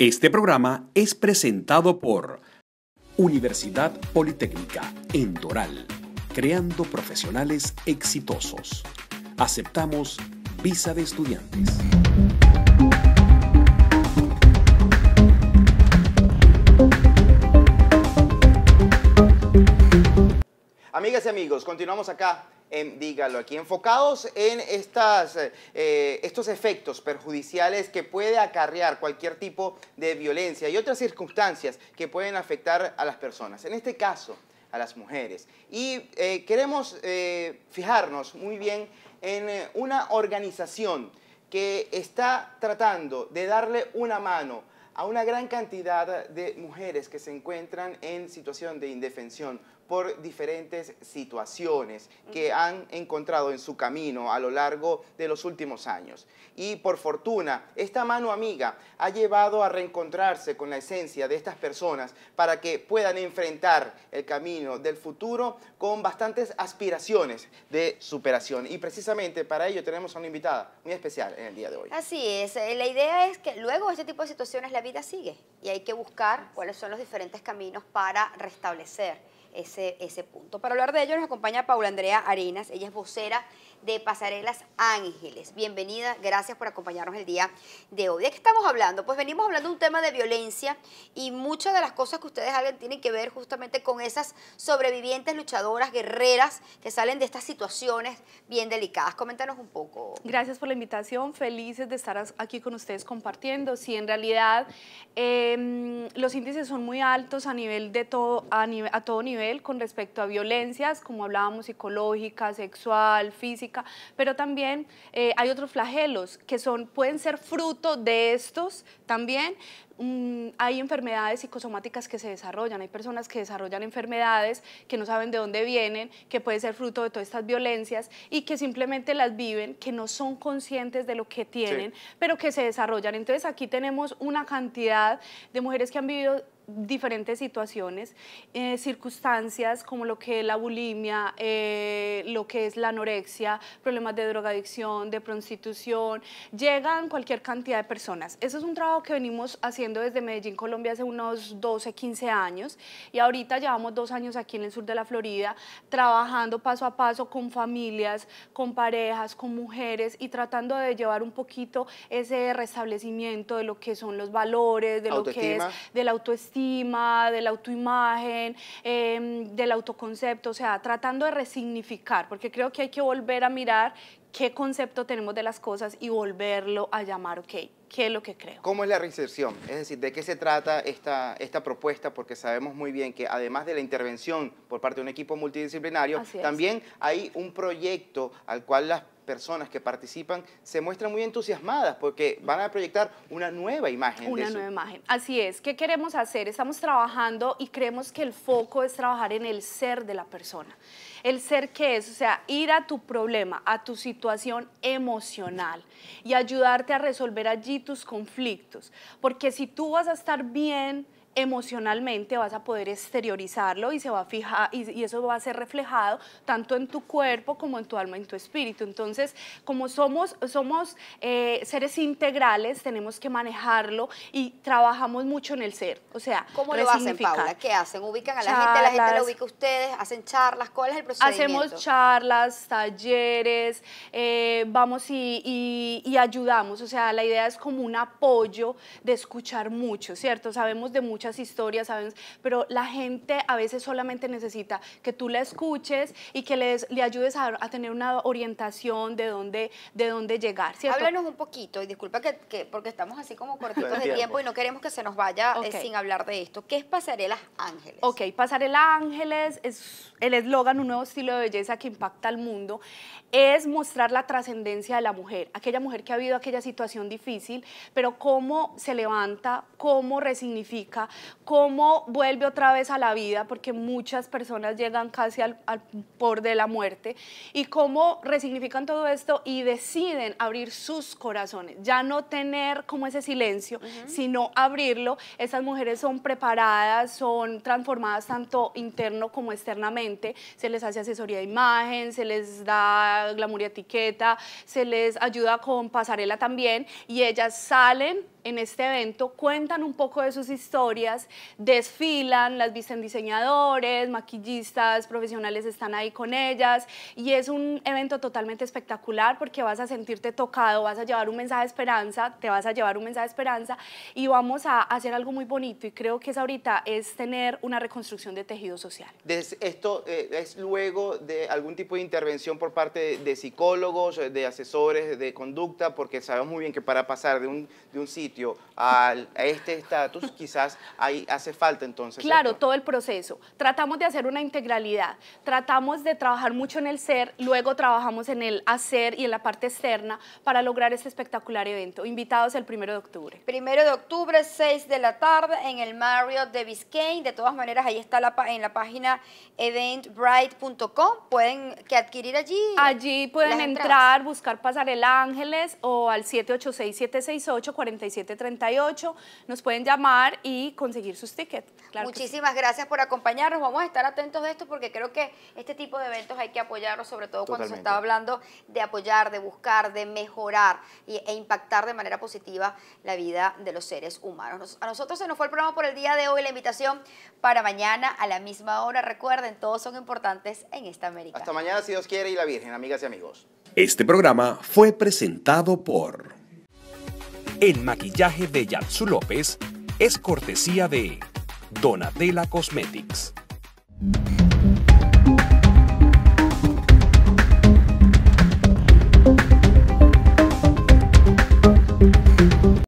Este programa es presentado por Universidad Politécnica en Doral, creando profesionales exitosos. Aceptamos visa de estudiantes. Amigas y amigos, continuamos acá Dígalo aquí, enfocados en estas, eh, eh, estos efectos perjudiciales que puede acarrear cualquier tipo de violencia y otras circunstancias que pueden afectar a las personas. En este caso, a las mujeres. Y eh, queremos fijarnos muy bien en una organización que está tratando de darle una mano a una gran cantidad de mujeres que se encuentran en situación de indefensión por diferentes situaciones que han encontrado en su camino a lo largo de los últimos años. Y por fortuna, esta mano amiga ha llevado a reencontrarse con la esencia de estas personas para que puedan enfrentar el camino del futuro con bastantes aspiraciones de superación. Y precisamente para ello tenemos a una invitada muy especial en el día de hoy. Así es, eh, la idea es que luego de este tipo de situaciones la vida sigue y hay que buscar cuáles son los diferentes caminos para restablecer ese, punto. Para hablar de ello nos acompaña Paula Andrea Arenas, ella es vocera de Pasarelas Ángeles. Bienvenida, gracias por acompañarnos el día de hoy. ¿De qué estamos hablando? Pues venimos hablando de un tema de violencia y muchas de las cosas que ustedes hablan tienen que ver justamente con esas sobrevivientes, luchadoras, guerreras que salen de estas situaciones bien delicadas. Coméntanos un poco. Gracias por la invitación, felices de estar aquí con ustedes compartiendo. Sí, en realidad em, los índices son muy altos a nivel de todo, a, nivel, a todo nivel con respecto a violencias, como hablábamos, psicológica, sexual, física, pero también eh, hay otros flagelos que son, pueden ser fruto de estos también, mm, hay enfermedades psicosomáticas que se desarrollan, hay personas que desarrollan enfermedades que no saben de dónde vienen, que puede ser fruto de todas estas violencias y que simplemente las viven, que no son conscientes de lo que tienen, pero que se desarrollan. Entonces aquí tenemos una cantidad de mujeres que han vivido diferentes situaciones, eh, circunstancias como lo que es la bulimia, eh, lo que es la anorexia, problemas de drogadicción, de prostitución, llegan cualquier cantidad de personas. Eso es un trabajo que venimos haciendo desde Medellín, Colombia, hace unos 12, 15 años y ahorita llevamos dos años aquí en el sur de la Florida trabajando paso a paso con familias, con parejas, con mujeres y tratando de llevar un poquito ese restablecimiento de lo que son los valores, de lo que es de la autoestima de la autoimagen, em, del autoconcepto, o sea, tratando de resignificar, porque creo que hay que volver a mirar qué concepto tenemos de las cosas y volverlo a llamar, ok, qué es lo que creo. ¿Cómo es la reinserción? Es decir, ¿de qué se trata esta, esta propuesta? Porque sabemos muy bien que además de la intervención por parte de un equipo multidisciplinario, también hay un proyecto al cual las personas que participan se muestran muy entusiasmadas porque van a proyectar una nueva imagen. Una nueva imagen. Así es. ¿Qué queremos hacer? Estamos trabajando y creemos que el foco es trabajar en el ser de la persona. El ser que es, o sea, ir a tu problema, a tu situación emocional y ayudarte a resolver allí tus conflictos. Porque si tú vas a estar bien, emocionalmente vas a poder exteriorizarlo y se va a y, eso va a ser reflejado tanto en tu cuerpo como en tu alma, en tu espíritu. Entonces, como somos, somos eh, seres integrales, tenemos que manejarlo y trabajamos mucho en el ser. O sea, ¿cómo lo hacen, Paula? ¿Qué hacen? ¿Ubican a la gente? ¿La gente lo ubica a ustedes? ¿Hacen charlas? ¿Cuál es el procedimiento? Hacemos charlas, talleres, eh, vamos y, y ayudamos. O sea, la idea es como un apoyo de escuchar mucho, ¿cierto? Sabemos de muchas historias, ¿sabes? Pero la gente a veces solamente necesita que tú la escuches y que les, le ayudes a, tener una orientación de dónde, de dónde llegar, ¿cierto? Háblanos un poquito, y disculpa que, que porque estamos así como cortitos de tiempo. y no queremos que se nos vaya eh, sin hablar de esto. ¿Qué es Pasarelas Ángeles? Ok, Pasarelas Ángeles es el eslogan, un nuevo estilo de belleza que impacta al mundo, es mostrar la trascendencia de la mujer, aquella mujer que ha habido aquella situación difícil, pero cómo se levanta, cómo resignifica, cómo vuelve otra vez a la vida, porque muchas personas llegan casi al, por de la muerte, y cómo resignifican todo esto y deciden abrir sus corazones, ya no tener como ese silencio, sino abrirlo. Esas mujeres son preparadas, son transformadas tanto interno como externamente, se les hace asesoría de imagen, se les da glamour y etiqueta, se les ayuda con pasarela también, y ellas salen en este evento cuentan un poco de sus historias, desfilan, las visten diseñadores, maquillistas, profesionales están ahí con ellas y es un evento totalmente espectacular porque vas a sentirte tocado, vas a llevar un mensaje de esperanza, te vas a llevar un mensaje de esperanza y vamos a hacer algo muy bonito y creo que es ahorita es tener una reconstrucción de tejido social. ¿Esto eh, es luego de algún tipo de intervención por parte de psicólogos, de asesores de conducta? Porque sabemos muy bien que para pasar de un, de un sitio a este estatus, quizás ahí hace falta entonces. Claro, todo el proceso. Tratamos de hacer una integralidad, tratamos de trabajar mucho en el ser, luego trabajamos en el hacer y en la parte externa para lograr este espectacular evento. Invitados el primero de octubre. Primero de octubre, 6 de la tarde, en el Marriott de Biscayne. De todas maneras, ahí está la, en la página eventbrite.com. Pueden que adquirir allí. Allí pueden entrar, buscar pasar el Ángeles o al 786 768 47 38, Nos pueden llamar y conseguir sus tickets. Muchísimas gracias por acompañarnos. Vamos a estar atentos de esto porque creo que este tipo de eventos hay que apoyarlos, sobre todo cuando se estaba hablando de apoyar, de buscar, de mejorar e impactar de manera positiva la vida de los seres humanos. a nosotros se nos fue el programa por el día de hoy. La invitación para mañana a la misma hora. Recuerden, todos son importantes en esta América. Hasta mañana, si Dios quiere, y la Virgen, amigas y amigos. Este programa fue presentado por... El maquillaje de Yatsu López es cortesía de Donatella Cosmetics.